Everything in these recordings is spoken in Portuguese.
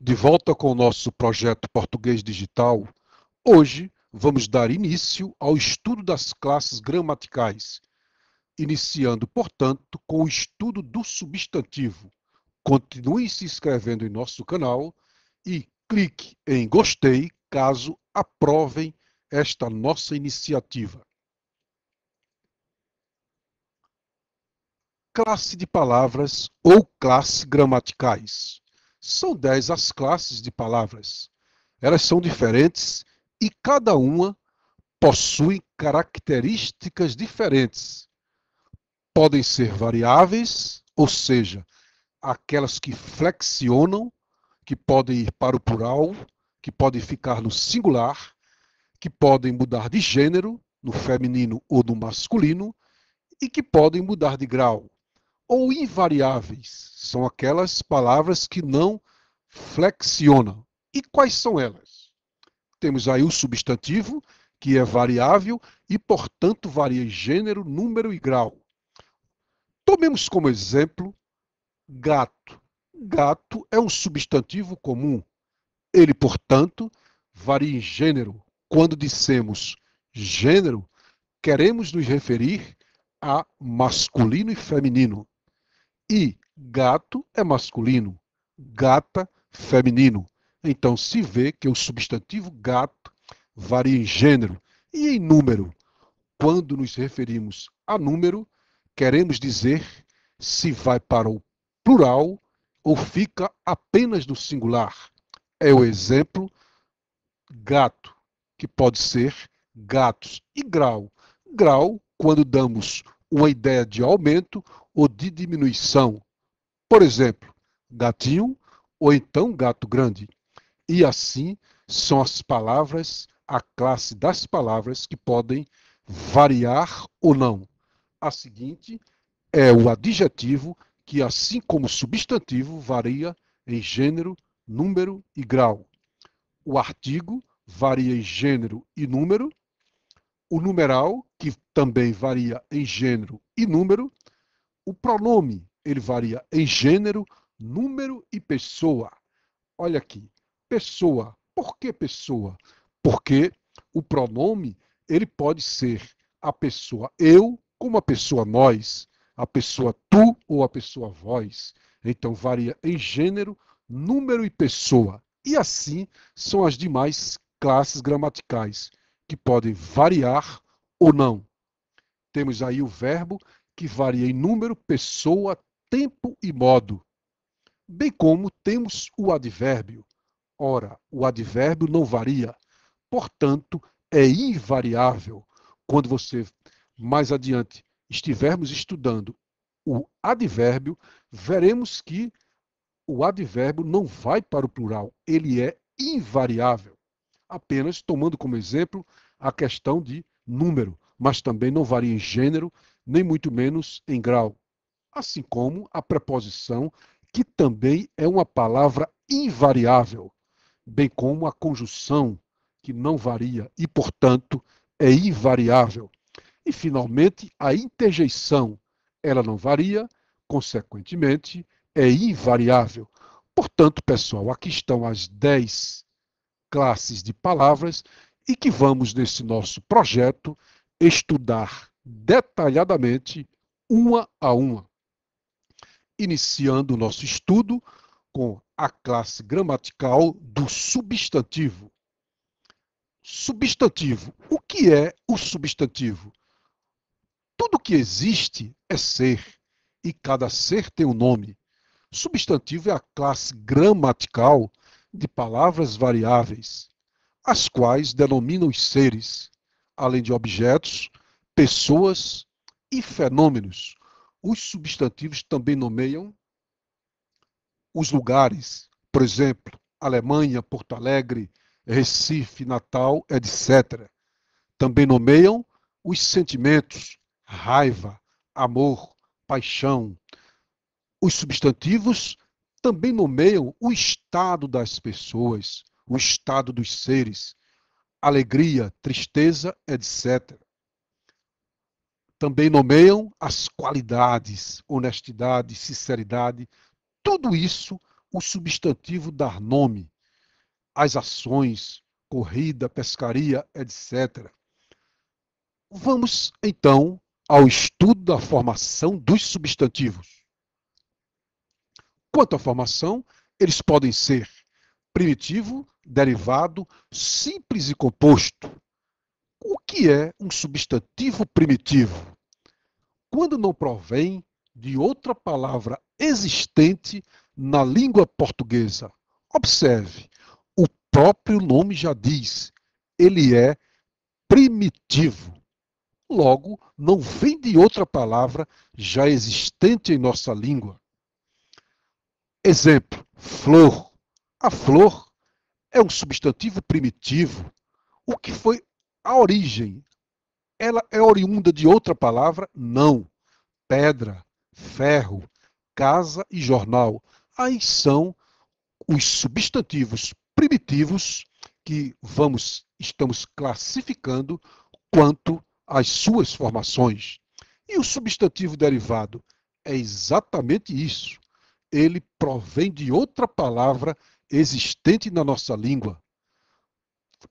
De volta com o nosso projeto Português Digital, hoje vamos dar início ao estudo das classes gramaticais, iniciando, portanto, com o estudo do substantivo. Continue se inscrevendo em nosso canal e clique em gostei caso aprovem esta nossa iniciativa. Classe de palavras ou classe gramaticais. São dez as classes de palavras. Elas são diferentes e cada uma possui características diferentes. Podem ser variáveis, ou seja, aquelas que flexionam, que podem ir para o plural, que podem ficar no singular, que podem mudar de gênero, no feminino ou no masculino, e que podem mudar de grau ou invariáveis. São aquelas palavras que não flexionam. E quais são elas? Temos aí o substantivo, que é variável e, portanto, varia em gênero, número e grau. Tomemos como exemplo gato. Gato é um substantivo comum. Ele, portanto, varia em gênero. Quando dissemos gênero, queremos nos referir a masculino e feminino. E gato é masculino, gata, feminino. Então se vê que o substantivo gato varia em gênero e em número. Quando nos referimos a número, queremos dizer se vai para o plural ou fica apenas no singular. É o exemplo gato, que pode ser gatos, e grau. Grau, quando damos uma ideia de aumento ou de diminuição. Por exemplo, gatinho ou então gato grande. E assim são as palavras, a classe das palavras que podem variar ou não. A seguinte é o adjetivo que, assim como substantivo, varia em gênero, número e grau. O artigo varia em gênero e número. O numeral, que também varia em gênero e número. O pronome, ele varia em gênero, número e pessoa. Olha aqui, pessoa. Por que pessoa? Porque o pronome, ele pode ser a pessoa eu, como a pessoa nós, a pessoa tu ou a pessoa vós. Então varia em gênero, número e pessoa. E assim são as demais classes gramaticais, que podem variar ou não. Temos aí o verbo que varia em número, pessoa, tempo e modo. Bem como temos o advérbio. Ora, o advérbio não varia, portanto, é invariável. Quando você, mais adiante, estivermos estudando o advérbio, veremos que o advérbio não vai para o plural, ele é invariável. Apenas tomando como exemplo a questão de número, mas também não varia em gênero, nem muito menos em grau. Assim como a preposição, que também é uma palavra invariável, bem como a conjunção, que não varia e, portanto, é invariável. E, finalmente, a interjeição. Ela não varia, consequentemente, é invariável. Portanto, pessoal, aqui estão as dez classes de palavras e que vamos, nesse nosso projeto, estudar detalhadamente, uma a uma. Iniciando o nosso estudo com a classe gramatical do substantivo. Substantivo. O que é o substantivo? Tudo que existe é ser, e cada ser tem um nome. Substantivo é a classe gramatical de palavras variáveis, as quais denominam os seres, além de objetos, pessoas e fenômenos. Os substantivos também nomeiam os lugares, por exemplo, Alemanha, Porto Alegre, Recife, Natal, etc. Também nomeiam os sentimentos, raiva, amor, paixão. Os substantivos também nomeiam o estado das pessoas, o estado dos seres, alegria, tristeza, etc também nomeiam as qualidades, honestidade, sinceridade, tudo isso o substantivo dar nome as ações, corrida, pescaria, etc. Vamos então ao estudo da formação dos substantivos. Quanto à formação, eles podem ser primitivo, derivado, simples e composto. O que é um substantivo primitivo? Quando não provém de outra palavra existente na língua portuguesa. Observe, o próprio nome já diz, ele é primitivo. Logo, não vem de outra palavra já existente em nossa língua. Exemplo: flor. A flor é um substantivo primitivo, o que foi a origem, ela é oriunda de outra palavra? Não. Pedra, ferro, casa e jornal. Aí são os substantivos primitivos que vamos estamos classificando quanto às suas formações. E o substantivo derivado é exatamente isso. Ele provém de outra palavra existente na nossa língua.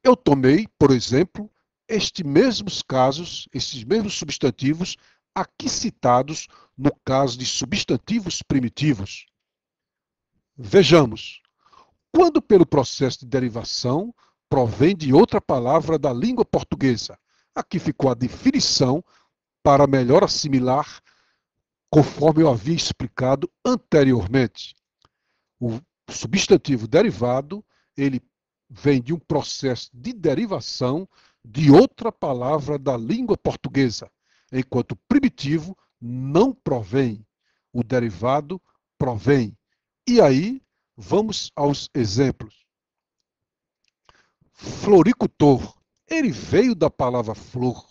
Eu tomei, por exemplo, estes mesmos casos, esses mesmos substantivos aqui citados no caso de substantivos primitivos. Vejamos. Quando pelo processo de derivação provém de outra palavra da língua portuguesa, aqui ficou a definição para melhor assimilar, conforme eu havia explicado anteriormente. O substantivo derivado, ele vem de um processo de derivação de outra palavra da língua portuguesa, enquanto primitivo não provém, o derivado provém. E aí, vamos aos exemplos. Floricultor, ele veio da palavra flor.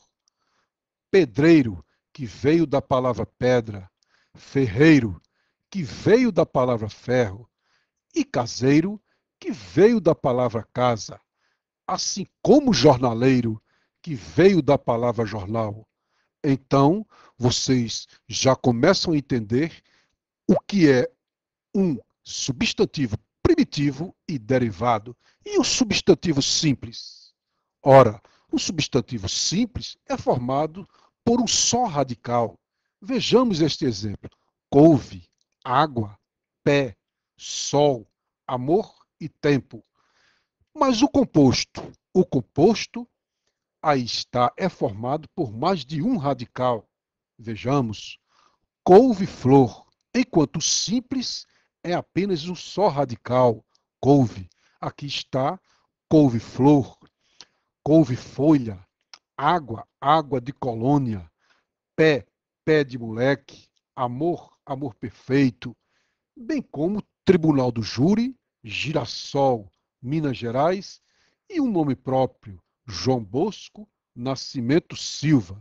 Pedreiro, que veio da palavra pedra. Ferreiro, que veio da palavra ferro. E caseiro, que veio da palavra casa assim como jornaleiro que veio da palavra jornal, então vocês já começam a entender o que é um substantivo primitivo e derivado e um substantivo simples. Ora, o substantivo simples é formado por um só radical. Vejamos este exemplo: couve, água, pé, sol, amor e tempo. Mas o composto, o composto aí está, é formado por mais de um radical. Vejamos, couve-flor, enquanto simples é apenas um só radical, couve. Aqui está couve-flor, couve-folha, água, água de colônia, pé, pé de moleque, amor, amor perfeito, bem como tribunal do júri, girassol, Minas Gerais, e um nome próprio, João Bosco Nascimento Silva.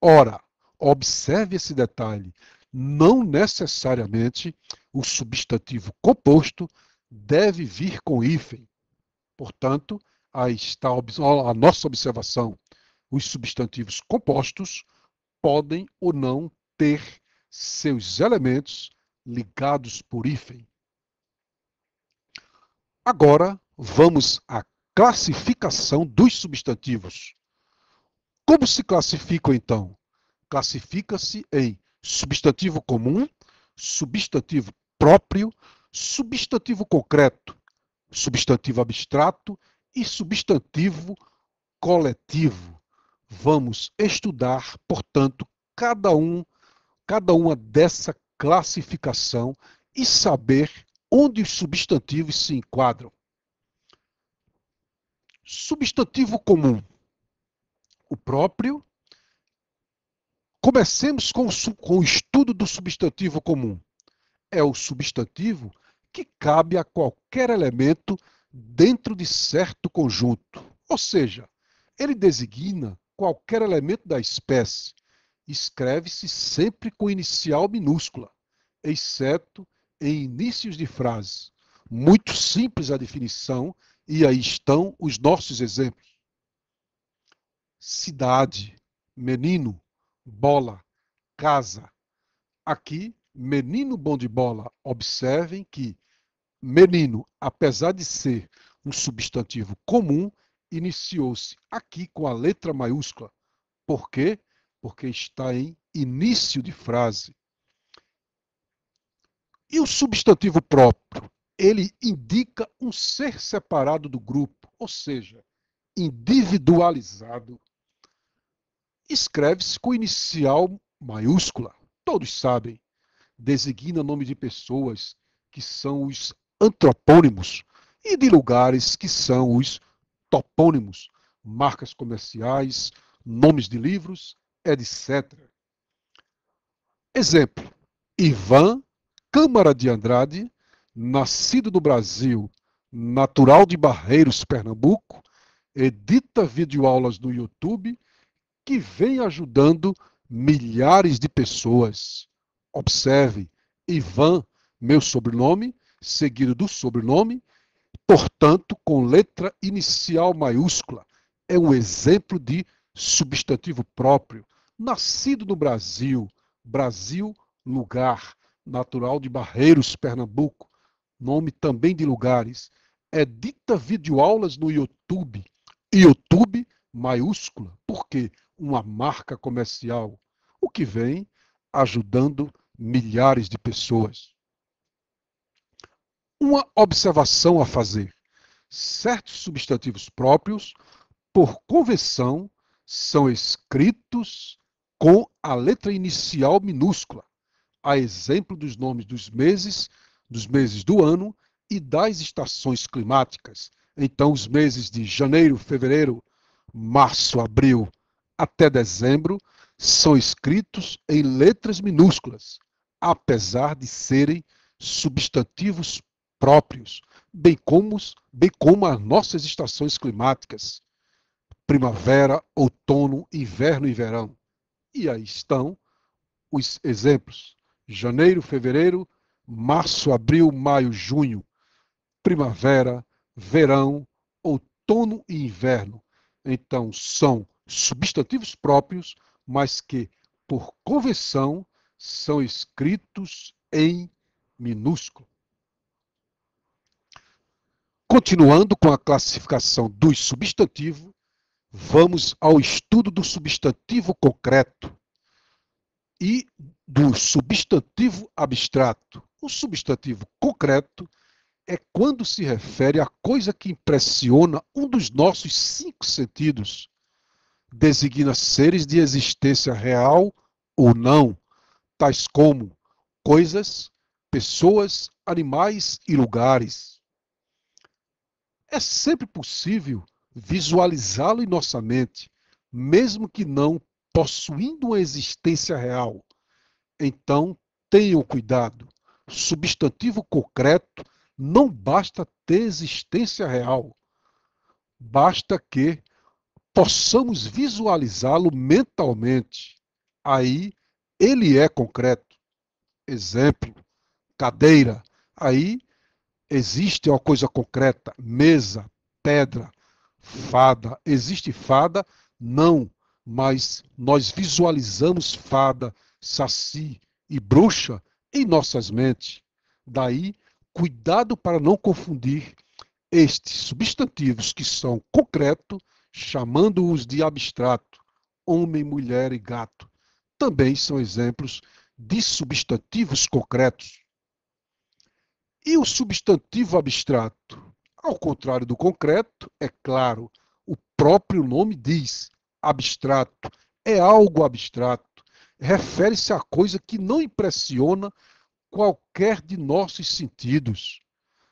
Ora, observe esse detalhe: não necessariamente o substantivo composto deve vir com hífen. Portanto, aí está a nossa observação. Os substantivos compostos podem ou não ter seus elementos ligados por hífen. Agora, vamos à classificação dos substantivos. Como se classificam, então? Classifica-se em substantivo comum, substantivo próprio, substantivo concreto, substantivo abstrato e substantivo coletivo. Vamos estudar, portanto, cada um, cada uma dessa classificação e saber onde os substantivos se enquadram. Substantivo comum. O próprio. Comecemos com o, com o estudo do substantivo comum. É o substantivo que cabe a qualquer elemento dentro de certo conjunto. Ou seja, ele designa qualquer elemento da espécie. Escreve-se sempre com inicial minúscula, exceto em inícios de frase. Muito simples a definição e aí estão os nossos exemplos: cidade, menino, bola, casa. Aqui, menino bom de bola. Observem que menino, apesar de ser um substantivo comum, iniciou-se aqui com a letra maiúscula. Por quê? Porque está em início de frase. E o substantivo próprio? ele indica um ser separado do grupo, ou seja, individualizado. Escreve-se com inicial maiúscula, todos sabem. Designa nome de pessoas que são os antropônimos e de lugares que são os topônimos, marcas comerciais, nomes de livros, etc. Exemplo: Ivan Câmara de Andrade nascido do Brasil, natural de Barreiros, Pernambuco, edita videoaulas no YouTube que vem ajudando milhares de pessoas. Observe, Ivan, meu sobrenome, seguido do sobrenome, portanto, com letra inicial maiúscula. É um exemplo de substantivo próprio. Nascido no Brasil, Brasil, lugar, natural de Barreiros, Pernambuco, nome também de lugares, edita videoaulas no YouTube. YouTube maiúscula, porque uma marca comercial, o que vem ajudando milhares de pessoas. Uma observação a fazer: certos substantivos próprios, por convenção, são escritos com a letra inicial minúscula, a exemplo dos nomes dos meses dos meses do ano e das estações climáticas. Então, os meses de janeiro, fevereiro, março, abril até dezembro são escritos em letras minúsculas, apesar de serem substantivos próprios, bem como, bem como as nossas estações climáticas, primavera, outono, inverno e verão. E aí estão os exemplos: janeiro, fevereiro, março, abril, maio, junho, primavera, verão, outono e inverno. Então, são substantivos próprios, mas que, por convenção, são escritos em minúsculo. Continuando com a classificação dos substantivos, vamos ao estudo do substantivo concreto e do substantivo abstrato. O substantivo concreto é quando se refere a coisa que impressiona um dos nossos cinco sentidos. Designa seres de existência real ou não, tais como coisas, pessoas, animais e lugares. É sempre possível visualizá-lo em nossa mente, mesmo que não possuindo uma existência real. Então, tenham cuidado substantivo concreto, não basta ter existência real. Basta que possamos visualizá-lo mentalmente. Aí ele é concreto. Exemplo, cadeira. Aí existe uma coisa concreta, mesa, pedra, fada. Existe fada? Não, mas nós visualizamos fada, saci e bruxa em nossas mentes. Daí, cuidado para não confundir estes substantivos que são concreto, chamando-os de abstrato, homem, mulher e gato, também são exemplos de substantivos concretos. E o substantivo abstrato, ao contrário do concreto, é claro, o próprio nome diz abstrato, é algo abstrato refere-se a coisa que não impressiona qualquer de nossos sentidos,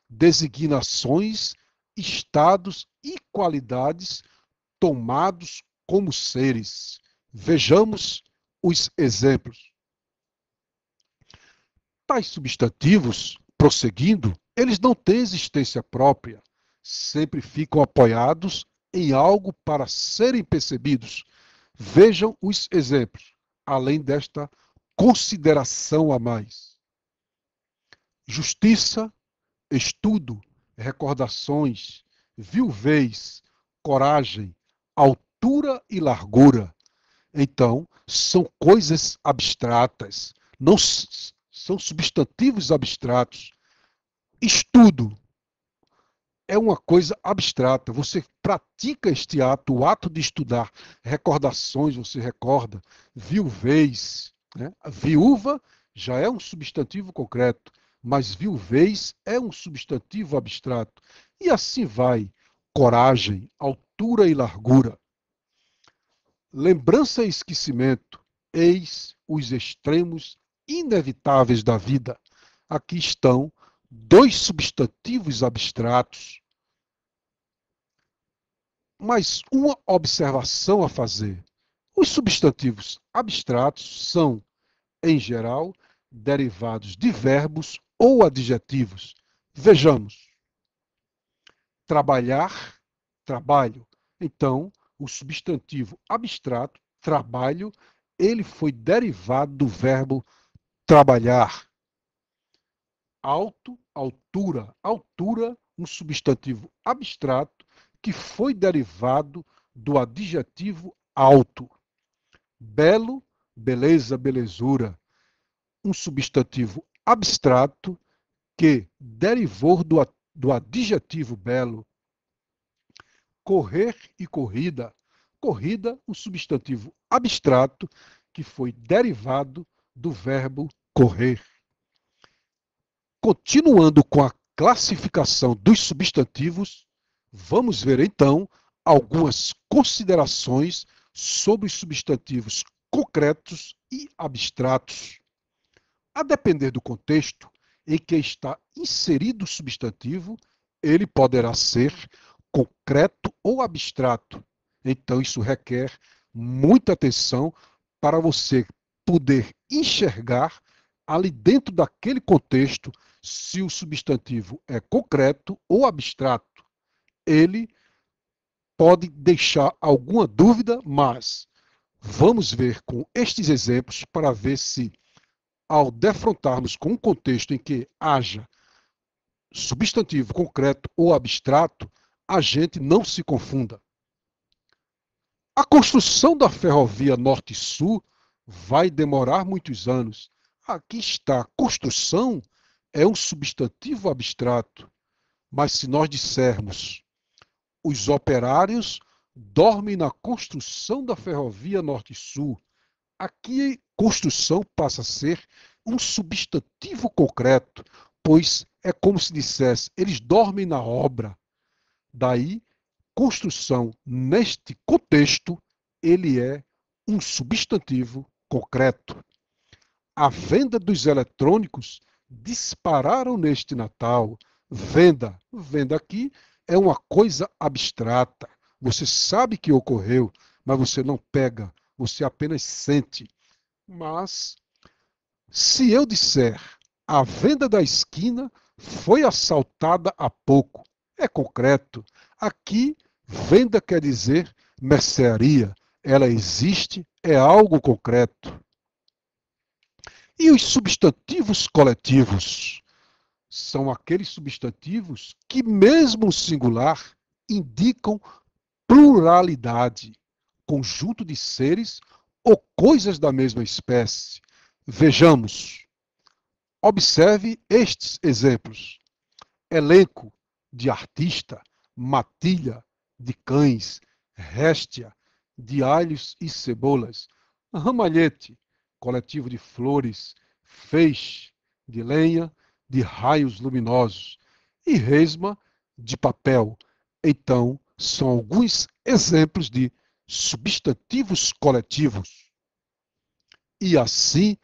designações, estados e qualidades tomados como seres. Vejamos os exemplos. Tais substantivos, prosseguindo, eles não têm existência própria, sempre ficam apoiados em algo para serem percebidos. Vejam os exemplos além desta consideração a mais. Justiça, estudo, recordações, viuvez, coragem, altura e largura. Então, são coisas abstratas, não são substantivos abstratos. Estudo é uma coisa abstrata. Você pratica este ato, o ato de estudar recordações, você recorda, viuvez. Né? A viúva já é um substantivo concreto, mas viuvez é um substantivo abstrato. E assim vai. Coragem, altura e largura. Lembrança e esquecimento, eis os extremos inevitáveis da vida. Aqui estão dois substantivos abstratos mais uma observação a fazer. Os substantivos abstratos são, em geral, derivados de verbos ou adjetivos. Vejamos. Trabalhar, trabalho. Então, o substantivo abstrato, trabalho, ele foi derivado do verbo trabalhar. Alto, altura. Altura, um substantivo abstrato, que foi derivado do adjetivo alto. Belo, beleza, belezura. Um substantivo abstrato que derivou do, do adjetivo belo. Correr e corrida. Corrida, um substantivo abstrato que foi derivado do verbo correr. Continuando com a classificação dos substantivos, Vamos ver então algumas considerações sobre substantivos concretos e abstratos. A depender do contexto em que está inserido o substantivo, ele poderá ser concreto ou abstrato. Então, isso requer muita atenção para você poder enxergar ali dentro daquele contexto se o substantivo é concreto ou abstrato ele pode deixar alguma dúvida, mas vamos ver com estes exemplos para ver se, ao defrontarmos com um contexto em que haja substantivo concreto ou abstrato, a gente não se confunda. A construção da ferrovia Norte-Sul vai demorar muitos anos. Aqui está, construção é um substantivo abstrato. Mas se nós dissermos os operários dormem na construção da ferrovia Norte-Sul. Aqui, construção passa a ser um substantivo concreto, pois é como se dissesse, eles dormem na obra. Daí, construção, neste contexto, ele é um substantivo concreto. A venda dos eletrônicos dispararam neste Natal. Venda, venda aqui, é uma coisa abstrata. Você sabe que ocorreu, mas você não pega, você apenas sente. Mas se eu disser a venda da esquina foi assaltada há pouco, é concreto. Aqui, venda quer dizer mercearia. Ela existe, é algo concreto. E os substantivos coletivos? são aqueles substantivos que, mesmo singular, indicam pluralidade, conjunto de seres ou coisas da mesma espécie. Vejamos. Observe estes exemplos: elenco de artista, matilha de cães, réstia de alhos e cebolas, ramalhete, coletivo de flores, feixe de lenha, de raios luminosos e resma de papel. Então, são alguns exemplos de substantivos coletivos. E assim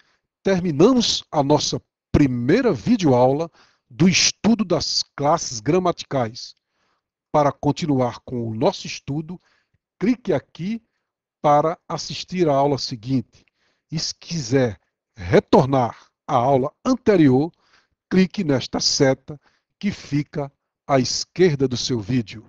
terminamos a nossa primeira videoaula do estudo das classes gramaticais. Para continuar com o nosso estudo, clique aqui para assistir à aula seguinte. E se quiser retornar à aula anterior, clique nesta seta que fica à esquerda do seu vídeo.